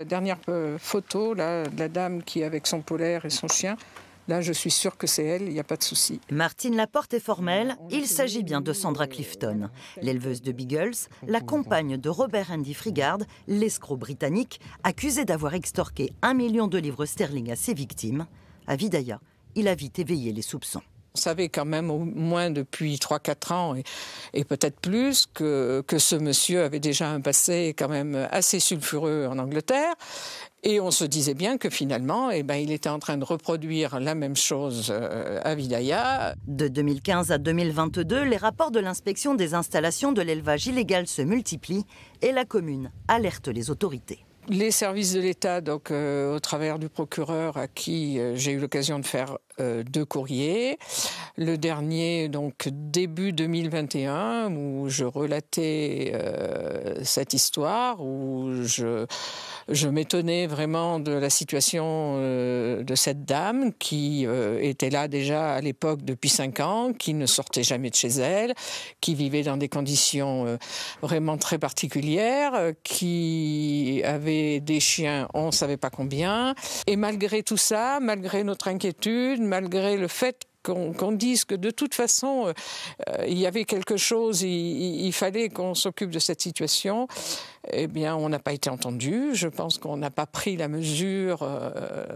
La dernière euh, photo, la dame qui est avec son polaire et son chien, Là, je suis sûre que c'est elle, il n'y a pas de souci. Martine Laporte est formelle, il s'agit bien de Sandra Clifton, l'éleveuse de Beagles, la compagne de Robert Andy Frigard, l'escroc britannique, accusé d'avoir extorqué un million de livres sterling à ses victimes. À Vidaya, il a vite éveillé les soupçons. On savait quand même au moins depuis 3-4 ans et, peut-être plus que, que ce monsieur avait déjà un passé quand même assez sulfureux en Angleterre. Et on se disait bien que finalement, eh ben, il était en train de reproduire la même chose euh, à Vidaya. De 2015 à 2022, les rapports de l'inspection des installations de l'élevage illégal se multiplient et la commune alerte les autorités les services de l'État, donc euh, au travers du procureur à qui euh, j'ai eu l'occasion de faire de euh, deux courriers. Le dernier, donc début 2021, où je relatais euh, cette histoire, où je, je m'étonnais vraiment de la situation euh, de cette dame qui était là déjà à l'époque depuis cinq ans, qui ne sortait jamais de chez elle, qui vivait dans des conditions vraiment très particulières, qui avait des chiens, on ne savait pas combien. Et malgré tout ça, malgré notre inquiétude, malgré le fait qu'on dise que de toute façon, euh, euh, il y avait quelque chose, il, fallait qu'on s'occupe de cette situation, eh bien, on n'a pas été entendu. Je pense qu'on n'a pas pris la mesure euh,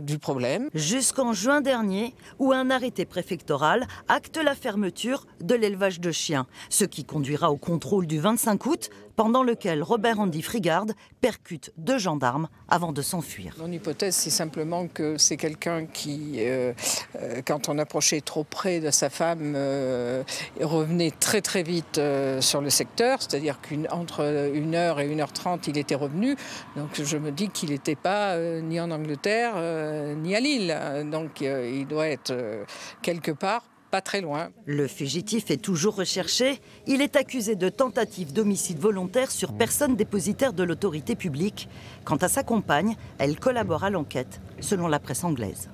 du problème. Jusqu'en juin dernier, où un arrêté préfectoral acte la fermeture de l'élevage de chiens, ce qui conduira au contrôle du 25 août, pendant lequel Robert Andy Frigard percute deux gendarmes avant de s'enfuir. Mon hypothèse, c'est simplement que c'est quelqu'un qui, euh, euh, quand on approchait trop près de sa femme, euh, revenait très très vite sur le secteur, c'est-à-dire qu'entre 1h et 1h30, il était revenu. Donc je me dis qu'il n'était pas ni en Angleterre, euh, ni à Lille. Donc euh, il doit être euh, quelque part pas très loin. Le fugitif est toujours recherché. Il est accusé de tentative d'homicide volontaire sur personne dépositaire de l'autorité publique. Quant à sa compagne, elle collabore à l'enquête, selon la presse anglaise.